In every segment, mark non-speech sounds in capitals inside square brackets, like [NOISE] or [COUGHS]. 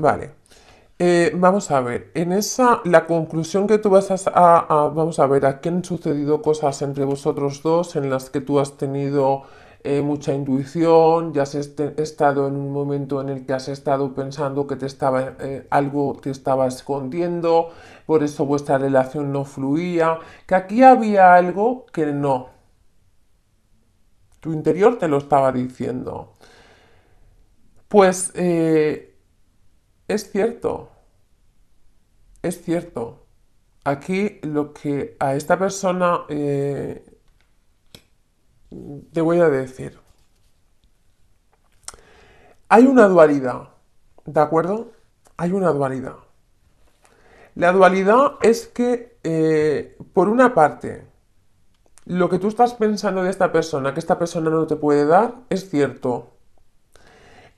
Vale. Eh, vamos a ver, en esa, la conclusión que tú vas a, a, a, vamos a ver, aquí han sucedido cosas entre vosotros dos en las que tú has tenido eh, mucha intuición, ya has este, estado en un momento en el que has estado pensando que te estaba, eh, algo te estaba escondiendo, por eso vuestra relación no fluía, que aquí había algo que no. Tu interior te lo estaba diciendo. Pues es cierto, es cierto. Aquí lo que a esta persona eh, te voy a decir. Hay una dualidad, ¿de acuerdo? Hay una dualidad. La dualidad es que, eh, por una parte, lo que tú estás pensando de esta persona, que esta persona no te puede dar, es cierto.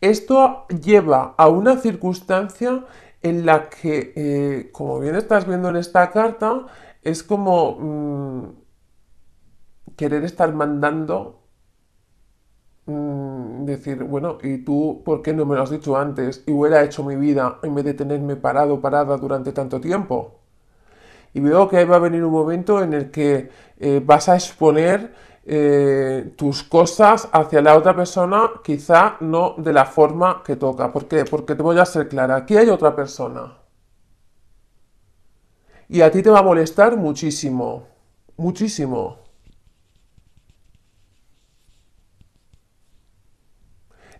Esto lleva a una circunstancia en la que, eh, como bien estás viendo en esta carta, es como mm, querer estar mandando, mm, decir, bueno, ¿y tú por qué no me lo has dicho antes? Y hubiera hecho mi vida en vez de tenerme parado, parada durante tanto tiempo. Y veo que ahí va a venir un momento en el que eh, vas a exponer eh, tus cosas hacia la otra persona, quizá no de la forma que toca. ¿Por qué? Porque te voy a ser clara, aquí hay otra persona. Y a ti te va a molestar muchísimo, muchísimo.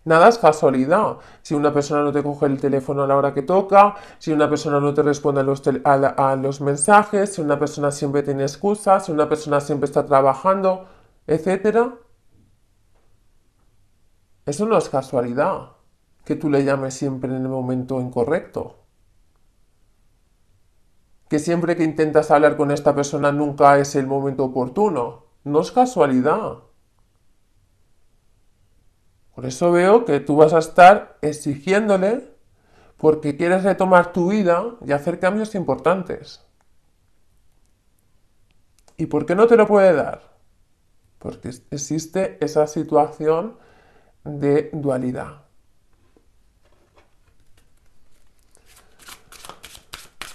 Nada es casualidad. Si una persona no te coge el teléfono a la hora que toca, si una persona no te responde a los, a los mensajes, si una persona siempre tiene excusas, si una persona siempre está trabajando, etcétera. Eso no es casualidad, que tú le llames siempre en el momento incorrecto. Que siempre que intentas hablar con esta persona nunca es el momento oportuno. No es casualidad. Por eso veo que tú vas a estar exigiéndole porque quieres retomar tu vida y hacer cambios importantes. ¿Y por qué no te lo puede dar? porque existe esa situación de dualidad.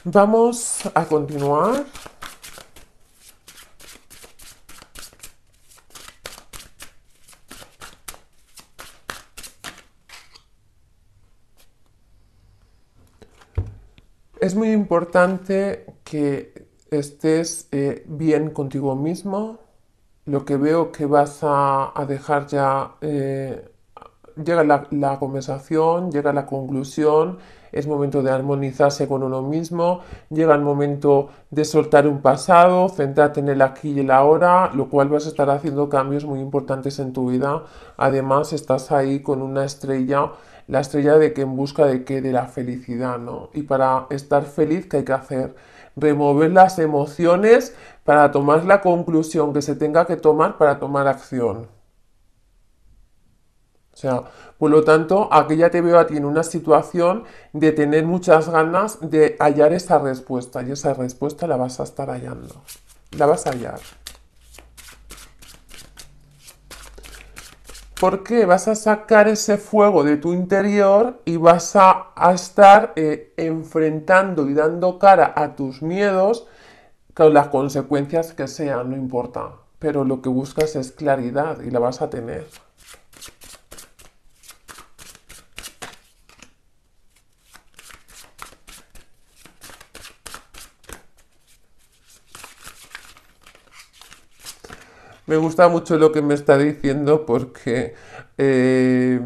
Vamos a continuar. Es muy importante que estés eh, bien contigo mismo, lo que veo que vas a, dejar ya, eh, llega la, conversación, llega la conclusión, es momento de armonizarse con uno mismo, llega el momento de soltar un pasado, centrarte en el aquí y el ahora, lo cual vas a estar haciendo cambios muy importantes en tu vida. Además, estás ahí con una estrella, la estrella de que en busca de qué, de la felicidad, ¿no? Y para estar feliz, ¿qué hay que hacer? remover las emociones para tomar la conclusión que se tenga que tomar para tomar acción. O sea, por lo tanto, aquí ya te veo a ti en una situación de tener muchas ganas de hallar esa respuesta y esa respuesta la vas a estar hallando. La vas a hallar. porque vas a sacar ese fuego de tu interior y vas a, estar eh, enfrentando y dando cara a tus miedos con las consecuencias que sean, no importa. Pero lo que buscas es claridad y la vas a tener. Me gusta mucho lo que me está diciendo porque eh,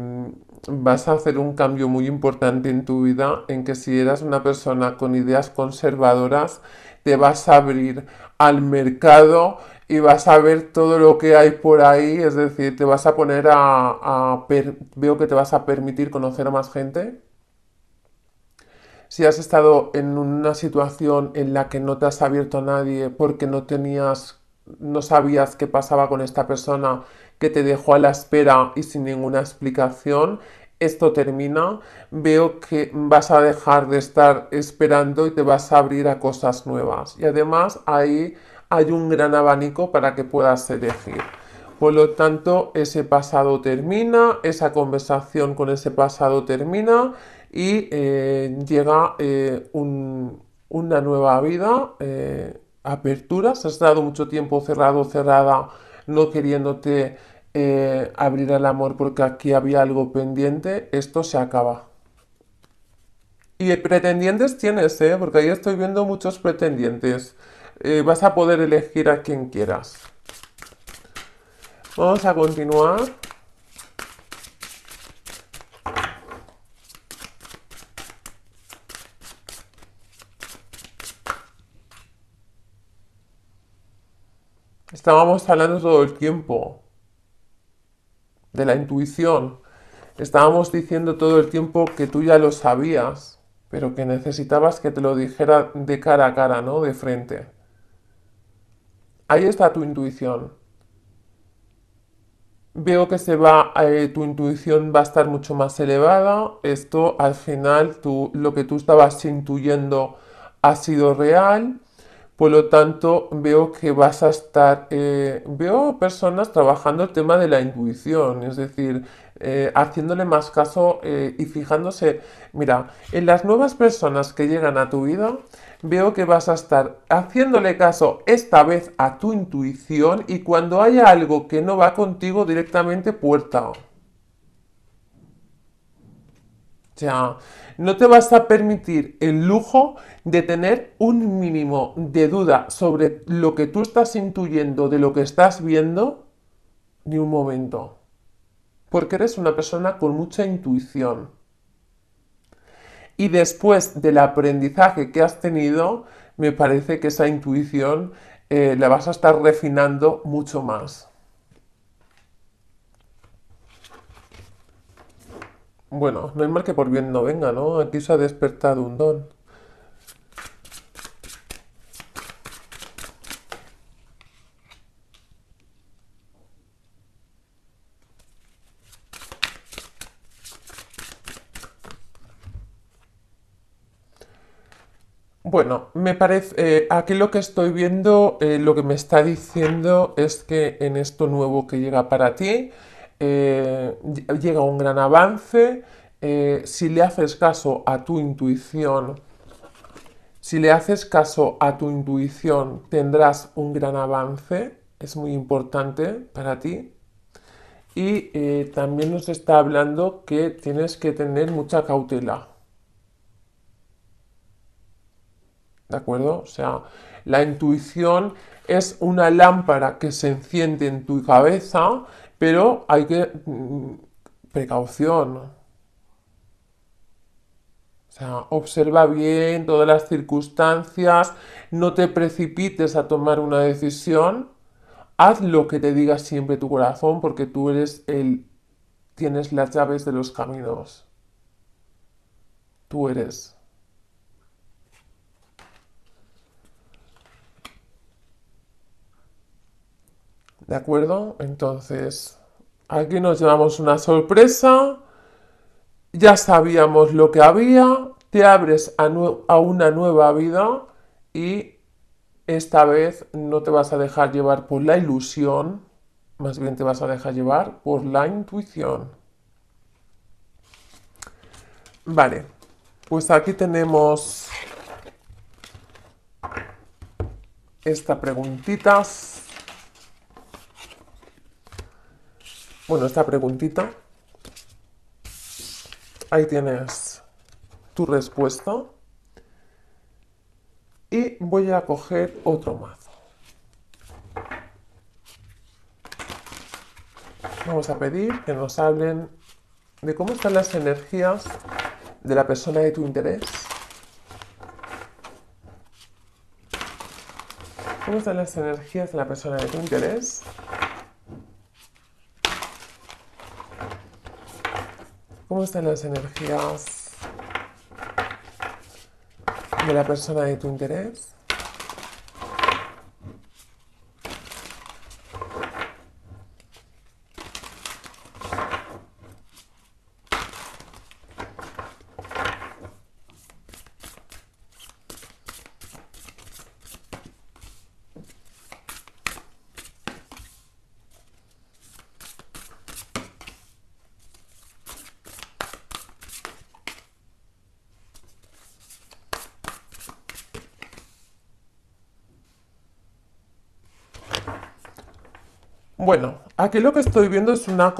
vas a hacer un cambio muy importante en tu vida en que si eras una persona con ideas conservadoras, te vas a abrir al mercado y vas a ver todo lo que hay por ahí, es decir, te vas a poner a... veo que te vas a permitir conocer a más gente. Si has estado en una situación en la que no te has abierto a nadie porque no tenías no sabías qué pasaba con esta persona que te dejó a la espera y sin ninguna explicación. Esto termina, veo que vas a dejar de estar esperando y te vas a abrir a cosas nuevas. Y además ahí hay un gran abanico para que puedas elegir. Por lo tanto, ese pasado termina, esa conversación con ese pasado termina y eh, llega eh, una nueva vida. Eh, aperturas, has estado mucho tiempo cerrado, cerrada, no queriéndote eh, abrir al amor porque aquí había algo pendiente, esto se acaba. Y pretendientes tienes, ¿eh? porque ahí estoy viendo muchos pretendientes. Eh, vas a poder elegir a quien quieras. Vamos a continuar. Estábamos hablando todo el tiempo de la intuición. Estábamos diciendo todo el tiempo que tú ya lo sabías, pero que necesitabas que te lo dijera de cara a cara, ¿no? De frente. Ahí está tu intuición. Veo que se va, eh, tu intuición va a estar mucho más elevada. Esto al final, lo que tú estabas intuyendo ha sido real por lo tanto, veo que vas a estar, eh, veo personas trabajando el tema de la intuición, es decir, eh, haciéndole más caso eh, y fijándose, mira, en las nuevas personas que llegan a tu vida, veo que vas a estar haciéndole caso esta vez a tu intuición y cuando haya algo que no va contigo directamente puerta. sea, no te vas a permitir el lujo de tener un mínimo de duda sobre lo que tú estás intuyendo de lo que estás viendo ni un momento. Porque eres una persona con mucha intuición. Y después del aprendizaje que has tenido, me parece que esa intuición eh, la vas a estar refinando mucho más. Bueno, no hay mal que por bien no venga, ¿no? Aquí se ha despertado un don. Bueno, me parece, eh, aquí lo que estoy viendo, eh, lo que me está diciendo es que en esto nuevo que llega para ti, eh, llega un gran avance. Eh, si le haces caso a tu intuición, si le haces caso a tu intuición, tendrás un gran avance. Es muy importante para ti. Y eh, también nos está hablando que tienes que tener mucha cautela. ¿De acuerdo? O sea, la intuición es una lámpara que se enciende en tu cabeza pero hay que... Mm, precaución. O sea, observa bien todas las circunstancias, no te precipites a tomar una decisión, haz lo que te diga siempre tu corazón porque tú eres el... tienes las llaves de los caminos. Tú eres. ¿De acuerdo? Entonces, aquí nos llevamos una sorpresa. Ya sabíamos lo que había. Te abres a, una nueva vida y esta vez no te vas a dejar llevar por la ilusión, más bien te vas a dejar llevar por la intuición. Vale, pues aquí tenemos esta preguntitas. Bueno, esta preguntita. Ahí tienes tu respuesta. Y voy a coger otro mazo. Vamos a pedir que nos hablen de cómo están las energías de la persona de tu interés. ¿Cómo están las energías de la persona de tu interés? Cómo de las energías de la persona de tu interés. Bueno, aquí lo que estoy viendo es una,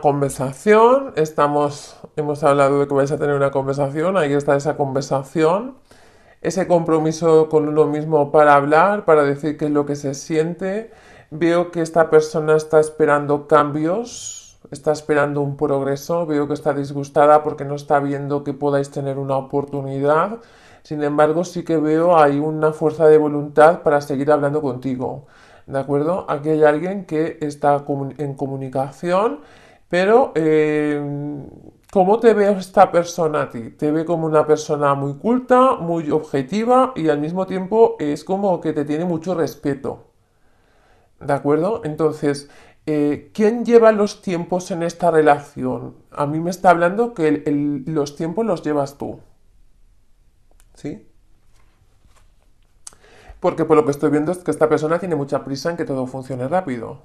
conversación. Estamos, hemos hablado de que vais a tener una conversación. Ahí está esa conversación. Ese compromiso con uno mismo para hablar, para decir qué es lo que se siente. Veo que esta persona está esperando cambios, está esperando un progreso. Veo que está disgustada porque no está viendo que podáis tener una oportunidad. Sin embargo, sí que veo ahí una fuerza de voluntad para seguir hablando contigo ¿de acuerdo? Aquí hay alguien que está en comunicación, pero eh, ¿cómo te ve esta persona a ti? Te ve como una persona muy culta, muy objetiva y al mismo tiempo es como que te tiene mucho respeto. ¿De acuerdo? Entonces, eh, ¿quién lleva los tiempos en esta relación? A mí me está hablando que los tiempos los llevas tú. ¿Sí? Porque por lo que estoy viendo es que esta persona tiene mucha prisa en que todo funcione rápido.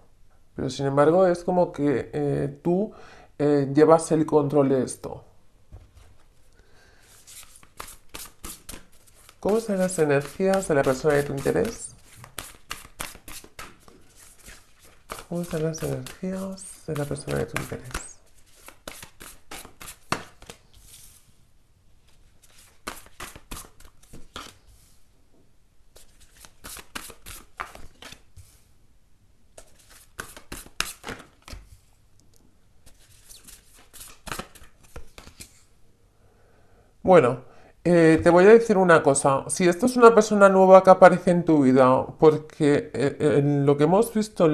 Pero sin embargo es como que eh, tú eh, llevas el control de esto. ¿Cómo son las energías de la persona de tu interés? ¿Cómo son las energías de la persona de tu interés? Bueno, eh, te voy a decir una cosa. Si esto es una persona nueva que aparece en tu vida, porque eh, eh, en lo que hemos visto,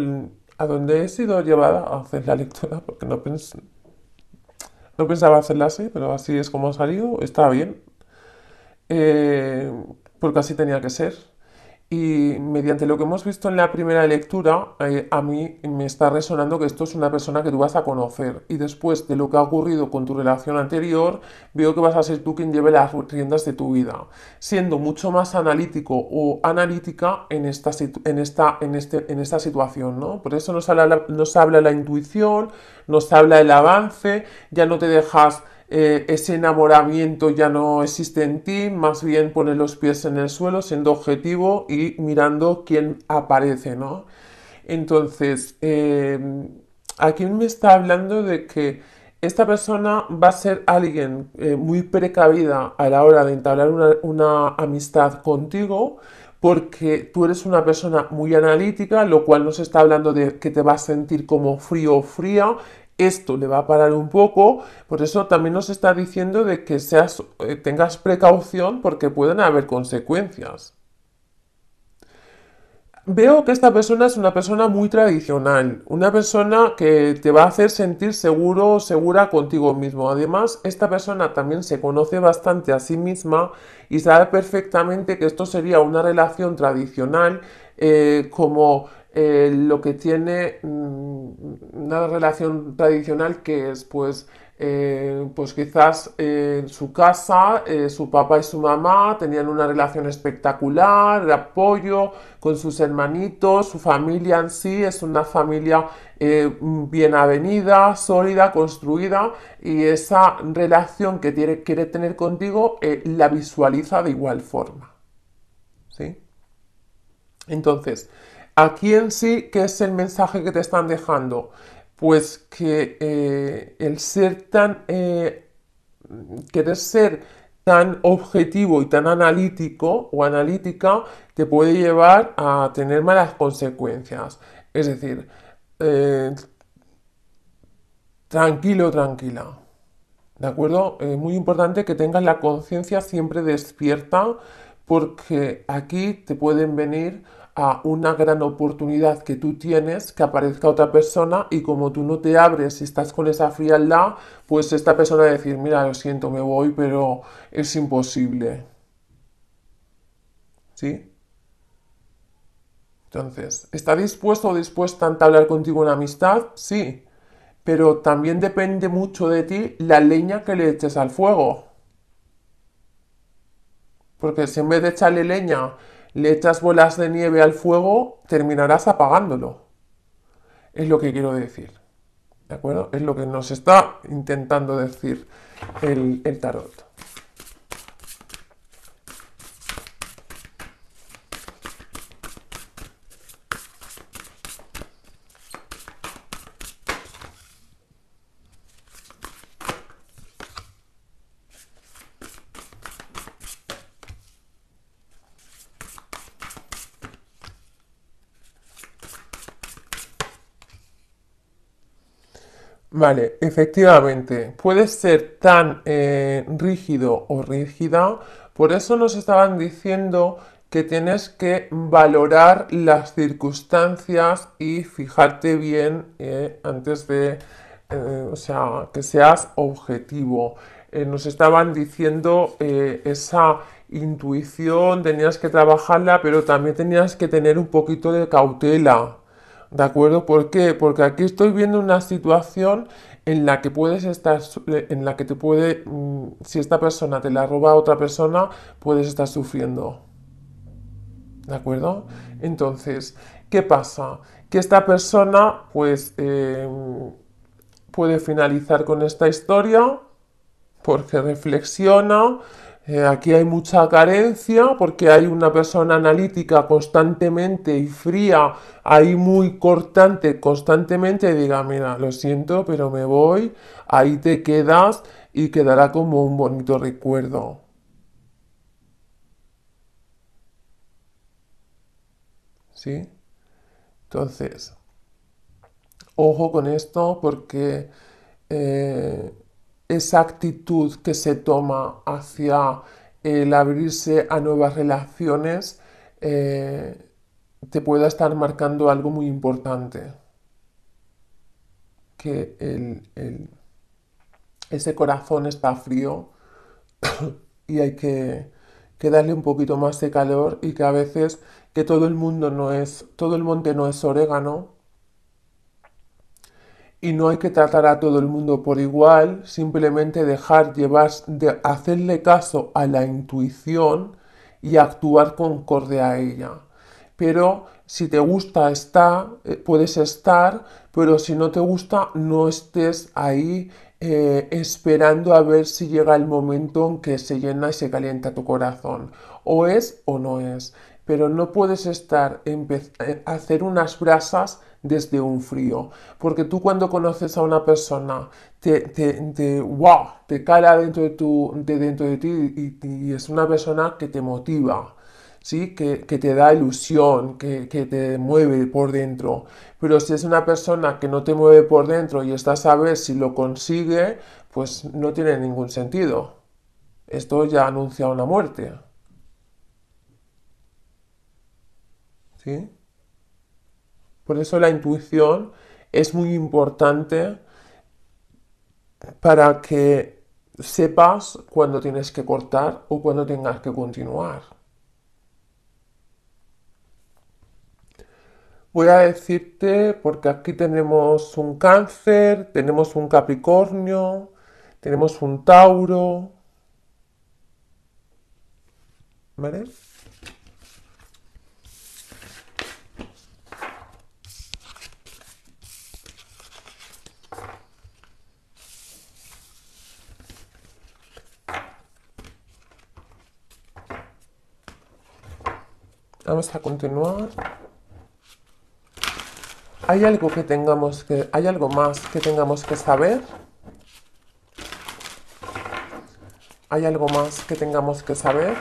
a donde he sido llevada a hacer la lectura, [LAUGHS] porque no, no pensaba hacerla así, pero así es como ha salido, está bien. porque así tenía que ser. Y mediante lo que hemos visto en la primera lectura, eh, a mí me está resonando que esto es una persona que tú vas a conocer. Y después de lo que ha ocurrido con tu relación anterior, veo que vas a ser tú quien lleve las riendas de tu vida, siendo mucho más analítico o analítica en esta, en esta, en este, en esta situación. ¿no? Por eso nos habla, nos habla la intuición, nos habla el avance, ya no te dejas eh, ese enamoramiento ya no existe en ti, más bien poner los pies en el suelo, siendo objetivo y mirando quién aparece, ¿no? Entonces, eh, aquí me está hablando de que esta persona va a ser alguien eh, muy precavida a la hora de entablar una, una amistad contigo, porque tú eres una persona muy analítica, lo cual nos está hablando de que te vas a sentir como frío o fría esto le va a parar un poco, por eso también nos está diciendo de que seas, eh, tengas precaución porque pueden haber consecuencias. Veo que esta persona es una persona muy tradicional, una persona que te va a hacer sentir seguro o segura contigo mismo. Además, esta persona también se conoce bastante a sí misma y sabe perfectamente que esto sería una relación tradicional eh, como eh, lo que tiene mm, una relación tradicional que es pues eh, pues quizás en eh, su casa su papá y su mamá tenían una relación espectacular, de apoyo con sus hermanitos, su familia en sí es una familia bien avenida, sólida, construida y esa relación que quiere tener contigo la visualiza de igual forma. ¿Sí? Entonces, ¿A quién sí ¿Qué es el mensaje que te están dejando? Pues que eh, el ser tan, eh, querer ser tan objetivo y tan analítico o analítica te puede llevar a tener malas consecuencias. Es decir, eh, tranquilo, tranquila. ¿De acuerdo? Es muy importante que tengas la conciencia siempre despierta porque aquí te pueden venir a una gran oportunidad que tú tienes, que aparezca otra persona y como tú no te abres y estás con esa frialdad, pues esta persona decir, mira, lo siento, me voy, pero es imposible. ¿Sí? Entonces, ¿está dispuesto o dispuesta a hablar contigo en amistad? Sí, pero también depende mucho de ti la leña que le eches al fuego. Porque si en vez de echarle leña le echas bolas de nieve al fuego, terminarás apagándolo. Es lo que quiero decir. ¿De acuerdo? Es lo que nos está intentando decir el, el tarot. Vale, efectivamente, puedes ser tan eh, rígido o rígida, por eso nos estaban diciendo que tienes que valorar las circunstancias y fijarte bien eh, antes de, eh, o sea, que seas objetivo. nos estaban diciendo esa intuición, tenías que trabajarla, pero también tenías que tener un poquito de cautela, ¿De acuerdo? ¿Por qué? Porque aquí estoy viendo una situación en la que puedes estar, eh, en la que te puede, mm, si esta persona te la roba a otra persona, puedes estar sufriendo. ¿De acuerdo? Entonces, ¿qué pasa? Que esta persona, pues, em, puede finalizar con esta historia porque reflexiona, eh, aquí hay mucha carencia porque hay una persona analítica constantemente y fría, ahí muy cortante constantemente, diga, mira, lo siento, pero me voy, ahí te quedas y quedará como un bonito recuerdo. ¿Sí? Entonces, ojo con esto porque... Eh, esa actitud que se toma hacia el abrirse a nuevas relaciones eh, te pueda estar marcando algo muy importante. Que ese corazón está frío [COUGHS] y hay que, que darle un poquito más de calor y que a veces que todo el mundo no es, todo el monte no es orégano y no hay que tratar a todo el mundo por igual, simplemente dejar llevar, de hacerle caso a la intuición y actuar concorde a ella. Pero si te gusta está, eh, puedes estar, pero si no te gusta no estés ahí eh, esperando a ver si llega el momento en que se llena y se calienta tu corazón. O es o no es. Pero no puedes estar, eh, hacer unas brasas desde un frío. Porque tú cuando conoces a una persona, te, te, te, wow, cala dentro de, tu, dentro de ti y, es una persona que te motiva. ¿Sí? Que, te da ilusión, que, que, te mueve por dentro. Pero si es una persona que no te mueve por dentro y estás a ver si lo consigue, pues no tiene ningún sentido. Esto ya anuncia una muerte. ¿Sí? Por eso la intuición es muy importante para que sepas cuándo tienes que cortar o cuándo tengas que continuar. Voy a decirte, porque aquí tenemos un cáncer, tenemos un capricornio, tenemos un tauro. ¿Vale? Vamos a continuar. ¿Hay algo que tengamos que. ¿Hay algo más que tengamos que saber? ¿Hay algo más que tengamos que saber?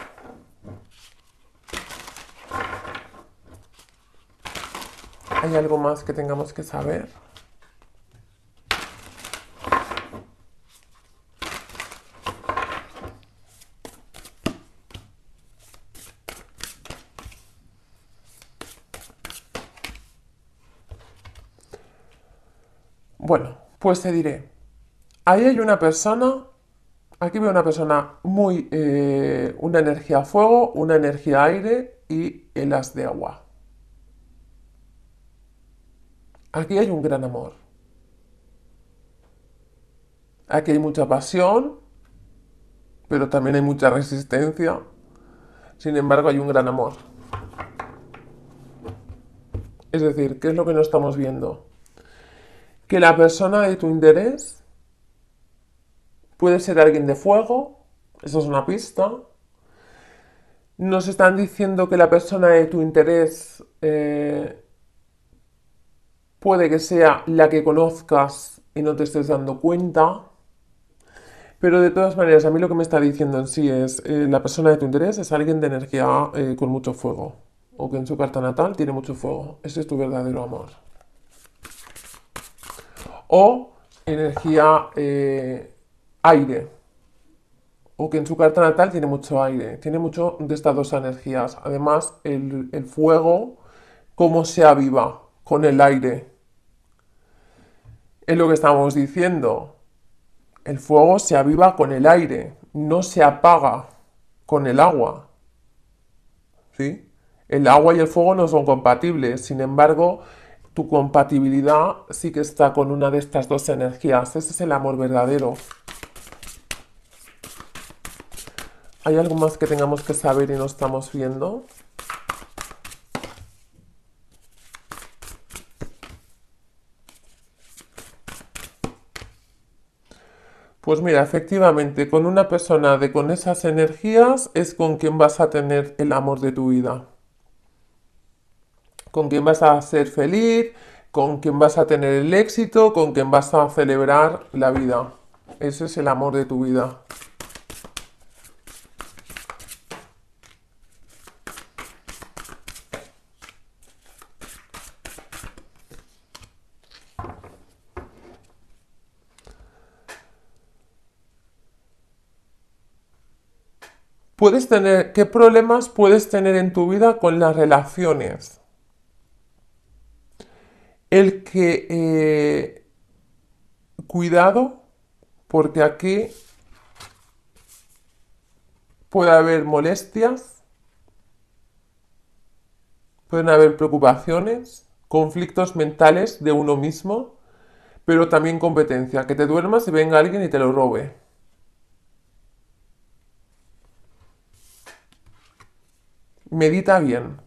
¿Hay algo más que tengamos que saber? Pues te diré, ahí hay una persona, aquí veo una persona muy, eh, una energía fuego, una energía aire y el as de agua. Aquí hay un gran amor. Aquí hay mucha pasión, pero también hay mucha resistencia. Sin embargo, hay un gran amor. Es decir, ¿qué es lo que no estamos viendo? que la persona de tu interés puede ser alguien de fuego, eso es una pista. Nos están diciendo que la persona de tu interés eh, puede que sea la que conozcas y no te estés dando cuenta. Pero de todas maneras, a mí lo que me está diciendo en sí es, eh, la persona de tu interés es alguien de energía eh, con mucho fuego, o que en su carta natal tiene mucho fuego. Ese es tu verdadero amor o energía eh, aire, o que en su carta natal tiene mucho aire, tiene mucho de estas dos energías. Además, el, fuego, cómo se aviva con el aire. Es lo que estamos diciendo. El fuego se aviva con el aire, no se apaga con el agua. ¿Sí? El agua y el fuego no son compatibles, sin embargo, tu compatibilidad sí que está con una de estas dos energías. Ese es el amor verdadero. ¿Hay algo más que tengamos que saber y no estamos viendo? Pues mira, efectivamente, con una persona de con esas energías es con quien vas a tener el amor de tu vida con quién vas a ser feliz, con quién vas a tener el éxito, con quién vas a celebrar la vida. Ese es el amor de tu vida. Puedes tener, ¿qué problemas puedes tener en tu vida con las relaciones? el que eh, cuidado porque aquí puede haber molestias, pueden haber preocupaciones, conflictos mentales de uno mismo, pero también competencia, que te duermas y venga alguien y te lo robe. Medita bien.